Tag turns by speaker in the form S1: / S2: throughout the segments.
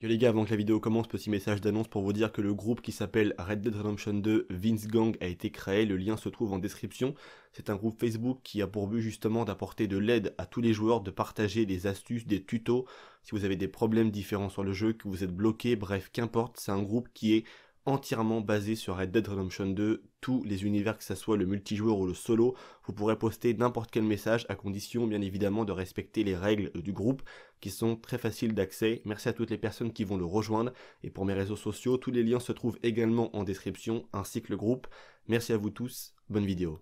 S1: Yo les gars, avant que la vidéo commence, petit message d'annonce pour vous dire que le groupe qui s'appelle Red Dead Redemption 2 Vince Gang a été créé, le lien se trouve en description. C'est un groupe Facebook qui a pour but justement d'apporter de l'aide à tous les joueurs, de partager des astuces, des tutos, si vous avez des problèmes différents sur le jeu, que vous êtes bloqué, bref, qu'importe, c'est un groupe qui est entièrement basé sur Red Dead Redemption 2. Tous les univers, que ce soit le multijoueur ou le solo, vous pourrez poster n'importe quel message à condition bien évidemment de respecter les règles euh, du groupe qui sont très faciles d'accès. Merci à toutes les personnes qui vont le rejoindre et pour mes réseaux sociaux, tous les liens se trouvent également en description ainsi que le groupe. Merci à vous tous, bonne vidéo.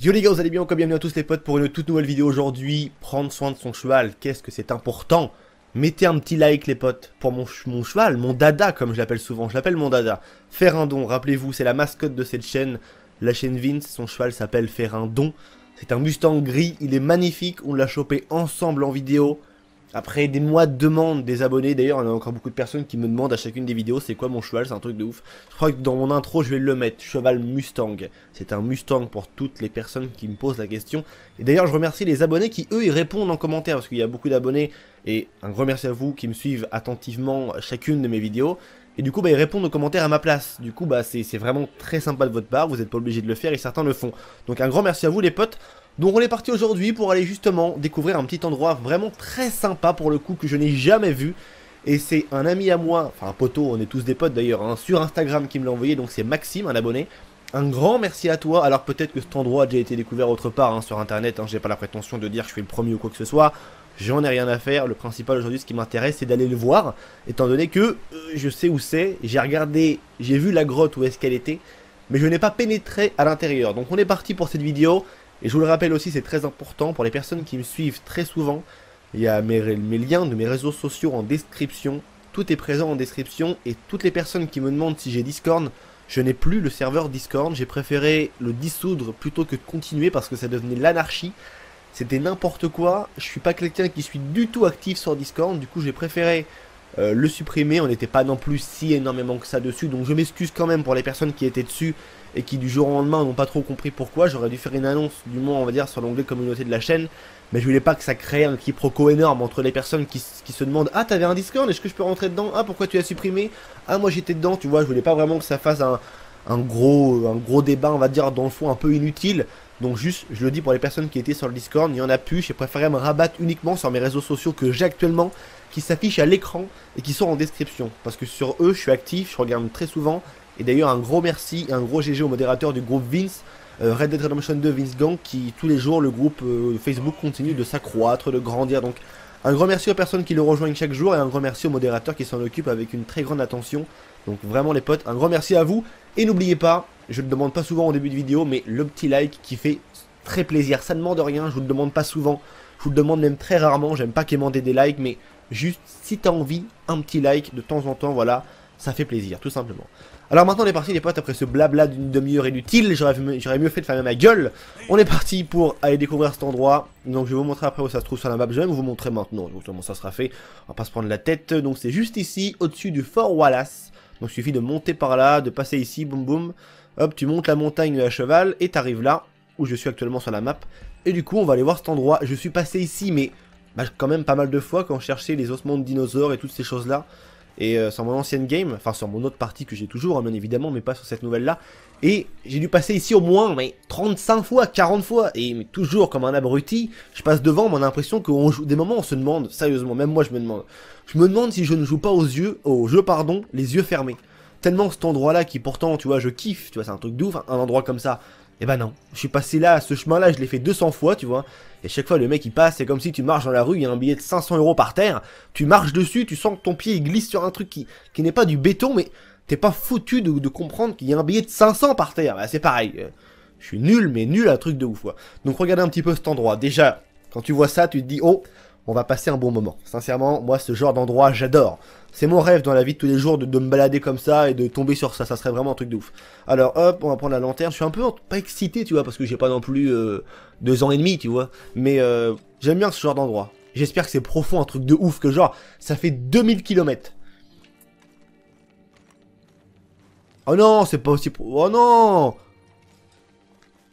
S1: Yo les gars, vous allez bien encore bienvenue à tous les potes pour une toute nouvelle vidéo aujourd'hui. Prendre soin de son cheval, qu'est-ce que c'est important Mettez un petit like les potes pour mon, cheval, mon dada comme je l'appelle souvent, je l'appelle mon dada. Faire un don, rappelez-vous, c'est la mascotte de cette chaîne, la chaîne Vince, son cheval s'appelle Faire un don. C'est un Mustang gris, il est magnifique, on l'a chopé ensemble en vidéo. Après des mois de demandes des abonnés, d'ailleurs on a encore beaucoup de personnes qui me demandent à chacune des vidéos c'est quoi mon cheval, c'est un truc de ouf. Je crois que dans mon intro je vais le mettre, cheval Mustang. C'est un Mustang pour toutes les personnes qui me posent la question. Et d'ailleurs je remercie les abonnés qui eux ils répondent en commentaire parce qu'il y a beaucoup d'abonnés et un grand merci à vous qui me suivent attentivement chacune de mes vidéos. Et du coup, bah, ils répondent aux commentaires à ma place. Du coup, bah, c'est vraiment très sympa de votre part. Vous n'êtes pas obligé de le faire et certains le font. Donc un grand merci à vous les potes. Donc on est parti aujourd'hui pour aller justement découvrir un petit endroit vraiment très sympa pour le coup que je n'ai jamais vu. Et c'est un ami à moi, enfin un poteau, on est tous des potes d'ailleurs, hein, sur Instagram qui me l'a envoyé. Donc c'est Maxime, un abonné. Un grand merci à toi. Alors peut-être que cet endroit a déjà été découvert autre part hein, sur internet. Hein, J'ai pas la prétention de dire que je suis le premier ou quoi que ce soit j'en ai rien à faire. Le principal aujourd'hui, ce qui m'intéresse, c'est d'aller le voir, étant donné que euh, je sais où c'est. J'ai regardé, j'ai vu la grotte où est-ce qu'elle était, mais je n'ai pas pénétré à l'intérieur. Donc on est parti pour cette vidéo. Et je vous le rappelle aussi, c'est très important pour les personnes qui me suivent très souvent. Il y a mes, mes liens de mes réseaux sociaux en description. Tout est présent en description. Et toutes les personnes qui me demandent si j'ai Discord, je n'ai plus le serveur Discord. J'ai préféré le dissoudre plutôt que de continuer parce que ça devenait l'anarchie. C'était n'importe quoi. Je suis pas quelqu'un qui suis du tout actif sur Discord. Du coup, j'ai préféré euh, le supprimer. On n'était pas non plus si énormément que ça dessus. Donc, je m'excuse quand même pour les personnes qui étaient dessus et qui du jour au lendemain n'ont pas trop compris pourquoi. J'aurais dû faire une annonce, du moins, on va dire, sur l'onglet communauté de la chaîne. Mais je voulais pas que ça crée un quiproquo énorme entre les personnes qui, se demandent Ah, t'avais un Discord, est-ce que je peux rentrer dedans Ah, pourquoi tu l'as supprimé Ah, moi j'étais dedans, tu vois. Je voulais pas vraiment que ça fasse un un gros, un gros débat, on va dire, dans le fond un peu inutile. Donc juste, je le dis pour les personnes qui étaient sur le Discord, il n'y en a plus, j'ai préféré me rabattre uniquement sur mes réseaux sociaux que j'ai actuellement, qui s'affichent à l'écran et qui sont en description. Parce que sur eux, je suis actif, je regarde très souvent. Et d'ailleurs, un gros merci et un gros GG au modérateur du groupe Vince, euh, Red Dead Redemption 2 Vince Gang, qui tous les jours, le groupe euh, Facebook continue de s'accroître, de grandir. Donc un grand merci aux personnes qui le rejoignent chaque jour et un grand merci aux modérateur qui s'en occupe avec une très grande attention. Donc vraiment les potes, un grand merci à vous. Et n'oubliez pas, je ne demande pas souvent au début de vidéo, mais le petit like qui fait très plaisir. Ça ne demande rien, je vous le demande pas souvent. Je vous le demande même très rarement, j'aime pas quémander des likes, mais juste si t'as envie, un petit like de temps en temps, voilà, ça fait plaisir, tout simplement. Alors maintenant on est parti les potes, après ce blabla d'une demi-heure inutile, j'aurais mieux fait de fermer ma gueule. On est parti pour aller découvrir cet endroit, donc je vais vous montrer après où ça se trouve sur la map, je vais vous montrer maintenant comment ça sera fait, on va pas se prendre la tête, donc c'est juste ici, au-dessus du fort Wallace, donc il suffit de monter par là, de passer ici, boum boum, Hop, tu montes la montagne à cheval et t'arrives là, où je suis actuellement sur la map. Et du coup, on va aller voir cet endroit. Je suis passé ici, mais bah, quand même pas mal de fois quand je cherchais les ossements de dinosaures et toutes ces choses-là. Et euh, sur mon ancienne game, enfin sur mon autre partie que j'ai toujours, hein, bien évidemment, mais pas sur cette nouvelle-là. Et j'ai dû passer ici au moins mais 35 fois, 40 fois, et toujours comme un abruti, je passe devant, mais on a l'impression qu'on joue... Des moments, on se demande, sérieusement, même moi je me demande, je me demande si je ne joue pas aux yeux, aux jeux, pardon, les yeux fermés tellement cet endroit-là qui pourtant, tu vois, je kiffe, tu vois, c'est un truc d'ouf, un endroit comme ça. Et eh ben non, je suis passé là, ce chemin-là, je l'ai fait 200 fois, tu vois. Et chaque fois, le mec, il passe, c'est comme si tu marches dans la rue, il y a un billet de 500 euros par terre, tu marches dessus, tu sens que ton pied, il glisse sur un truc qui, qui n'est pas du béton, mais t'es pas foutu de, comprendre qu'il y a un billet de 500 par terre. Bah, c'est pareil. Euh, je suis nul, mais nul, un truc de ouf, quoi. Donc, regardez un petit peu cet endroit. Déjà, quand tu vois ça, tu te dis, oh, on va passer un bon moment. Sincèrement, moi, ce genre d'endroit, j'adore. C'est mon rêve dans la vie de tous les jours de, me balader comme ça et de tomber sur ça. Ça serait vraiment un truc de ouf. Alors, hop, on va prendre la lanterne. Je suis un peu pas excité, tu vois, parce que j'ai pas non plus euh, deux ans et demi, tu vois. Mais euh, j'aime bien ce genre d'endroit. J'espère que c'est profond, un truc de ouf, que genre, ça fait 2000 km. Oh non, c'est pas aussi... Pro... Oh non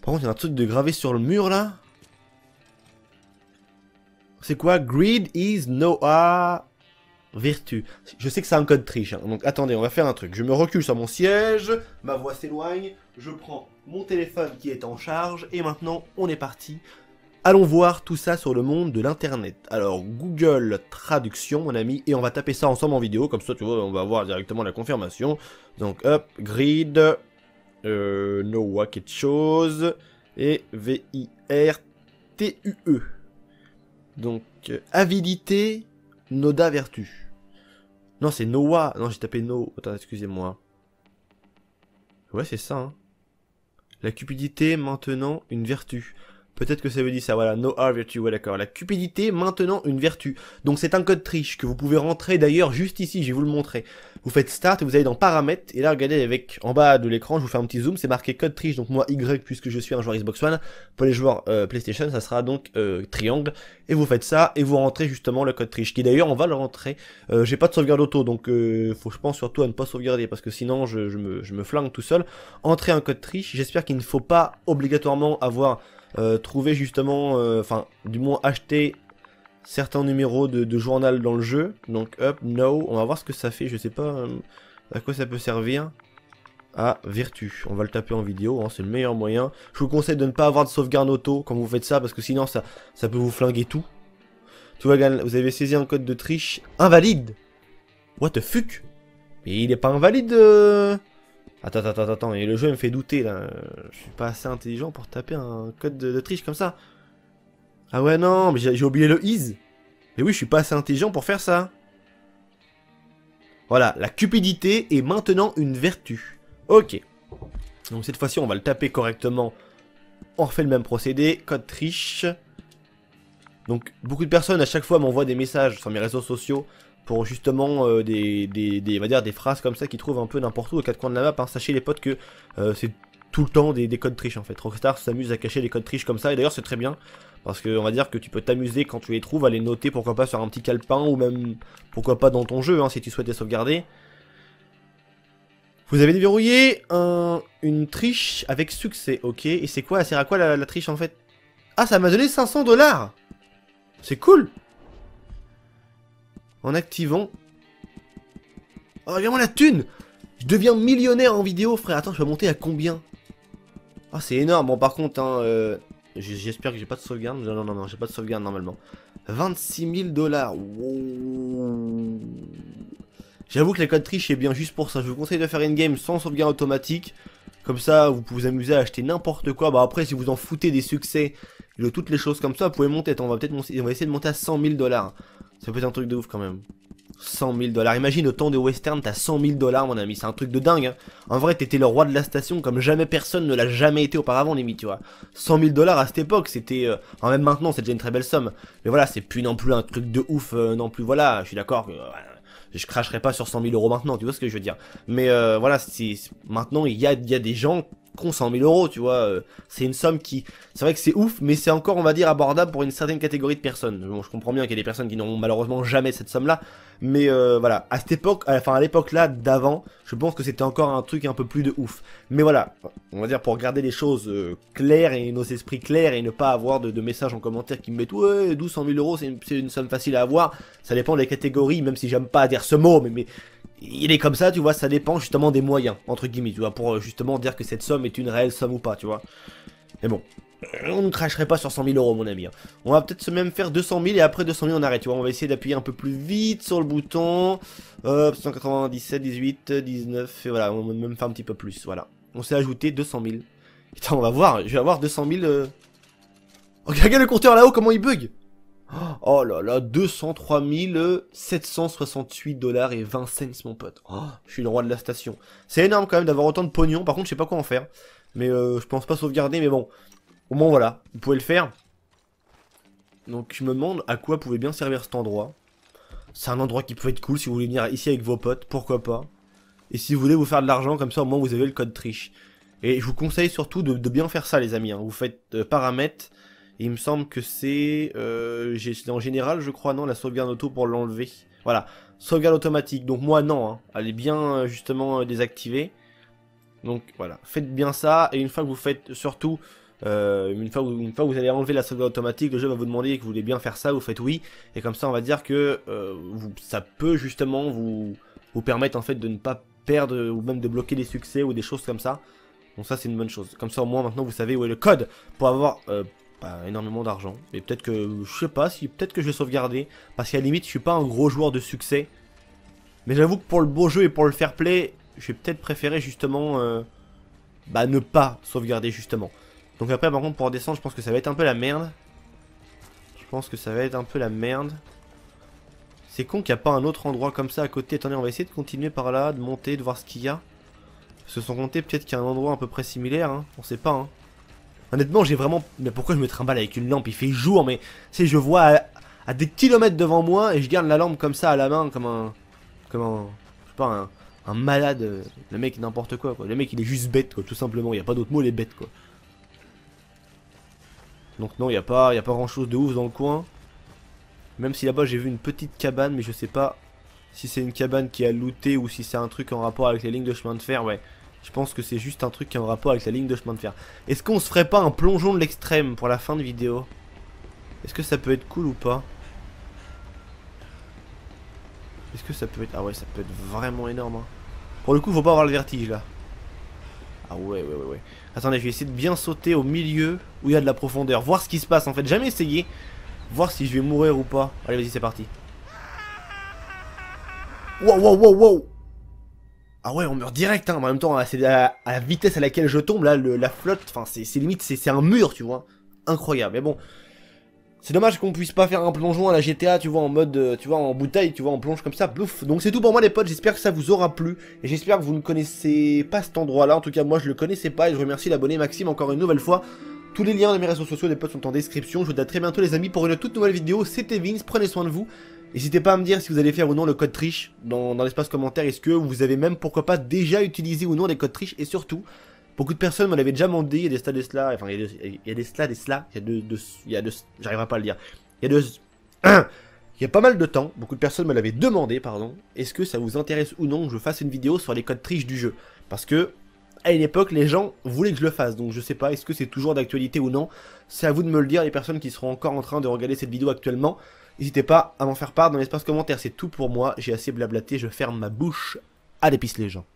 S1: Par contre, il y a un truc de gravé sur le mur, là. C'est quoi GRID is Noah Vertu. Je sais que c'est un code triche, hein. donc attendez, on va faire un truc. Je me recule sur mon siège, ma voix s'éloigne, je prends mon téléphone qui est en charge, et maintenant on est parti. Allons voir tout ça sur le monde de l'internet. Alors Google Traduction, mon ami, et on va taper ça ensemble en vidéo, comme ça tu vois, on va voir directement la confirmation. Donc hop, grid, no euh, Noah quelque chose, et V-I-R-T-U-E. Donc, euh, avidité, Noda vertu. Non, c'est noa. Non, j'ai tapé No. Attends, excusez-moi. Ouais, c'est ça. Hein. La cupidité, maintenant, une vertu. Peut-être que ça veut dire ça, voilà, no R virtue, ouais d'accord. La cupidité maintenant une vertu. Donc c'est un code triche que vous pouvez rentrer d'ailleurs juste ici, je vais vous le montrer. Vous faites start et vous allez dans paramètres, et là regardez avec en bas de l'écran, je vous fais un petit zoom, c'est marqué code triche, donc moi Y puisque je suis un joueur Xbox One, pour les joueurs euh, PlayStation ça sera donc euh, triangle, et vous faites ça et vous rentrez justement le code triche, qui d'ailleurs on va le rentrer. Euh, j'ai pas de sauvegarde auto, donc faut je pense surtout à ne pas sauvegarder parce que sinon je, me, je flingue tout seul. Entrez un code triche, j'espère qu'il ne faut pas obligatoirement avoir euh, trouver justement, euh, enfin, du moins acheter certains numéros de, journal dans le jeu. Donc up, no, on va voir ce que ça fait, je sais pas euh, à quoi ça peut servir. À ah, vertu, on va le taper en vidéo, hein, c'est le meilleur moyen. Je vous conseille de ne pas avoir de sauvegarde auto quand vous faites ça, parce que sinon ça, ça peut vous flinguer tout. Tu vois, vous avez saisi un code de triche invalide. What the fuck Mais il est pas invalide Attends, attends, attends, Et le jeu me fait douter là. Je suis pas assez intelligent pour taper un code de, triche comme ça. Ah ouais, non, mais j'ai oublié le is. Mais oui, je suis pas assez intelligent pour faire ça. Voilà, la cupidité est maintenant une vertu. Ok. Donc cette fois-ci, on va le taper correctement. On refait le même procédé, code triche. Donc beaucoup de personnes à chaque fois m'envoient des messages sur mes réseaux sociaux pour justement euh, des, des, va dire des phrases comme ça qui trouvent un peu n'importe où aux quatre coins de la map. Hein. Sachez les potes que euh, c'est tout le temps des, codes triches en fait. Rockstar s'amuse à cacher des codes triches comme ça et d'ailleurs c'est très bien parce qu'on va dire que tu peux t'amuser quand tu les trouves à les noter pourquoi pas sur un petit calepin ou même pourquoi pas dans ton jeu hein, si tu souhaites les sauvegarder. Vous avez déverrouillé une triche avec succès, ok. Et c'est quoi, elle sert à quoi la, la triche en fait Ah, ça m'a donné 500 dollars C'est cool en activant... Oh, regarde la thune Je deviens millionnaire en vidéo, frère. Attends, je vais monter à combien Ah, c'est énorme. Bon, par contre, hein, euh, j'espère que j'ai pas de sauvegarde. Non, non, non, j'ai pas de sauvegarde, normalement. 26 000 dollars. J'avoue que la code triche est bien juste pour ça. Je vous conseille de faire une game sans sauvegarde automatique. Comme ça, vous pouvez vous amuser à acheter n'importe quoi. Bah après, si vous en foutez des succès, de toutes les choses comme ça, vous pouvez monter. on va peut-être on va essayer de monter à 100 000 dollars. Ça peut être un truc de ouf quand même. 100 000 dollars. Imagine au temps des westerns, t'as 100 000 dollars, mon ami. C'est un truc de dingue. Hein. En vrai, t'étais le roi de la station comme jamais personne ne l'a jamais été auparavant, limite, tu vois. 100 000 dollars à cette époque, c'était. Euh, en même maintenant, c'est déjà une très belle somme. Mais voilà, c'est plus non plus un truc de ouf, euh, non plus. Voilà, je suis d'accord que. Euh, je cracherai pas sur 100 000 euros maintenant, tu vois ce que je veux dire. Mais voilà, maintenant, il y a des gens con 100 000 euros, tu vois. Euh, c'est une somme qui, c'est vrai que c'est ouf, mais c'est encore, on va dire, abordable pour une certaine catégorie de personnes. je comprends bien qu'il y a des personnes qui n'auront malheureusement jamais cette somme-là, mais euh, voilà, à cette époque, enfin à l'époque là d'avant, je pense que c'était encore un truc un peu plus de ouf. Mais voilà, on va dire pour garder les choses euh, claires et nos esprits clairs et ne pas avoir de, messages en commentaire qui me mettent ouais 1200 000 euros, c'est une, somme facile à avoir. Ça dépend des catégories, même si j'aime pas dire ce mot, mais, mais il est comme ça, tu vois, ça dépend justement des moyens, entre guillemets, tu vois, pour euh, justement dire que cette somme est une réelle somme ou pas, tu vois. Mais bon, on ne cracherait pas sur 100 000 euros, mon ami. Hein. On va peut-être se même faire 200 000 et après 200 000, on arrête, tu vois. On va essayer d'appuyer un peu plus vite sur le bouton. Hop, 197, 18, 19, et voilà, on va même faire un petit peu plus, voilà. On s'est ajouté 200 000. Putain, on va voir, je vais avoir 200 000... Euh. regarde le compteur là-haut, comment il bug Oh là là, 203 768 dollars et 20 cents, mon pote. Oh, je suis le roi de la station. C'est énorme quand même d'avoir autant de pognon. Par contre, je sais pas quoi en faire. Mais euh, je pense pas sauvegarder, mais bon. Au moins, voilà, vous pouvez le faire. Donc, je me demande à quoi pouvait bien servir cet endroit. C'est un endroit qui peut être cool si vous voulez venir ici avec vos potes, pourquoi pas. Et si vous voulez vous faire de l'argent, comme ça, au moins, vous avez le code triche. Et je vous conseille surtout de, bien faire ça, les amis. Hein. Vous faites euh, paramètres et il me semble que euh, c'est... en général, je crois, non, la sauvegarde auto pour l'enlever. Voilà, sauvegarde automatique. Donc moi, non. Elle hein. est bien, euh, justement, euh, désactivée. Donc voilà, faites bien ça. Et une fois que vous faites, surtout... une, fois que une fois vous allez enlever la sauvegarde automatique, le jeu va vous demander que vous voulez bien faire ça, vous faites oui, et comme ça on va dire que ça peut justement vous, vous permettre en fait de ne pas perdre ou même de bloquer des succès ou des choses comme ça. Donc ça c'est une bonne chose. Comme ça au moins maintenant vous savez où est le code pour avoir énormément d'argent. Mais peut-être que, je sais pas, si peut-être que je vais sauvegarder. Parce qu'à la limite, je suis pas un gros joueur de succès. Mais j'avoue que pour le beau jeu et pour le fair play, je vais peut-être préférer justement euh, bah, ne pas sauvegarder justement. Donc après, par contre, pour descendre je pense que ça va être un peu la merde. Je pense que ça va être un peu la merde. C'est con qu'il n'y a pas un autre endroit comme ça à côté. Attendez, on va essayer de continuer par là, de monter, de voir ce qu'il y a. Parce que sans peut-être qu'il y a un endroit à peu près similaire, hein. on sait pas. Hein. Honnêtement, j'ai vraiment... Mais pourquoi je me trimballe avec une lampe Il fait jour, mais... Tu je vois à... des kilomètres devant moi et je garde la lampe comme ça à la main, comme un... Comme un... Je sais pas, un... malade. Euh, le mec, n'importe quoi, quoi. Le mec, il est juste bête, quoi, tout simplement. Il n'y a pas d'autre mot, il est bête, quoi. Donc non, il n'y a, pas... Y a pas grand-chose de ouf dans le coin. Même si là-bas, j'ai vu une petite cabane, mais je sais pas si c'est une cabane qui a looté ou si c'est un truc en rapport avec les lignes de chemin de fer, ouais. Je pense que c'est juste un truc qui a un rapport avec la ligne de chemin de fer. Est-ce qu'on se ferait pas un plongeon de l'extrême pour la fin de vidéo Est-ce que ça peut être cool ou pas Est-ce que ça peut être... Ah ouais, ça peut être vraiment énorme. Hein. Pour le coup, faut pas avoir le vertige, là. Ah ouais, ouais, ouais, ouais. Attendez, je vais essayer de bien sauter au milieu où il y a de la profondeur. Voir ce qui se passe, en fait. Jamais essayer. Voir si je vais mourir ou pas. Allez, vas-y, c'est parti. Wow, wow, wow, wow ah ouais, on meurt direct, hein, en même temps, c'est à, la vitesse à laquelle je tombe, là, la flotte, enfin, c'est limite, c'est un mur, tu vois. Incroyable, mais bon. C'est dommage qu'on puisse pas faire un plongeon à la GTA, tu vois, en mode, euh, tu vois, en bouteille, tu vois, en plonge comme ça, bouffe Donc c'est tout pour moi les potes, j'espère que ça vous aura plu, et j'espère que vous ne connaissez pas cet endroit-là, en tout cas moi je le connaissais pas, et je remercie l'abonné Maxime encore une nouvelle fois. Tous les liens de mes réseaux sociaux des potes sont en description, je vous dis à très bientôt les amis pour une toute nouvelle vidéo, c'était Vince, prenez soin de vous, N'hésitez pas à me dire si vous allez faire ou non le code triche dans, l'espace commentaire. Est-ce que vous avez même, pourquoi pas, déjà utilisé ou non les codes triche Et surtout, beaucoup de personnes me l'avaient déjà demandé. Il y a des stades des cela, enfin, il y a des, il des cela, des cela. Il y a deux, j'arriverai pas à le dire. Il y a il y a pas mal de temps. Beaucoup de personnes me l'avaient demandé, pardon. Est-ce que ça vous intéresse ou non que je fasse une vidéo sur les codes triche du jeu Parce que à une époque, les gens voulaient que je le fasse, donc je sais pas, est-ce que c'est toujours d'actualité ou non C'est à vous de me le dire, les personnes qui seront encore en train de regarder cette vidéo actuellement. N'hésitez pas à m'en faire part dans l'espace commentaire. C'est tout pour moi. J'ai assez blablaté. Je ferme ma bouche. À pisse les gens.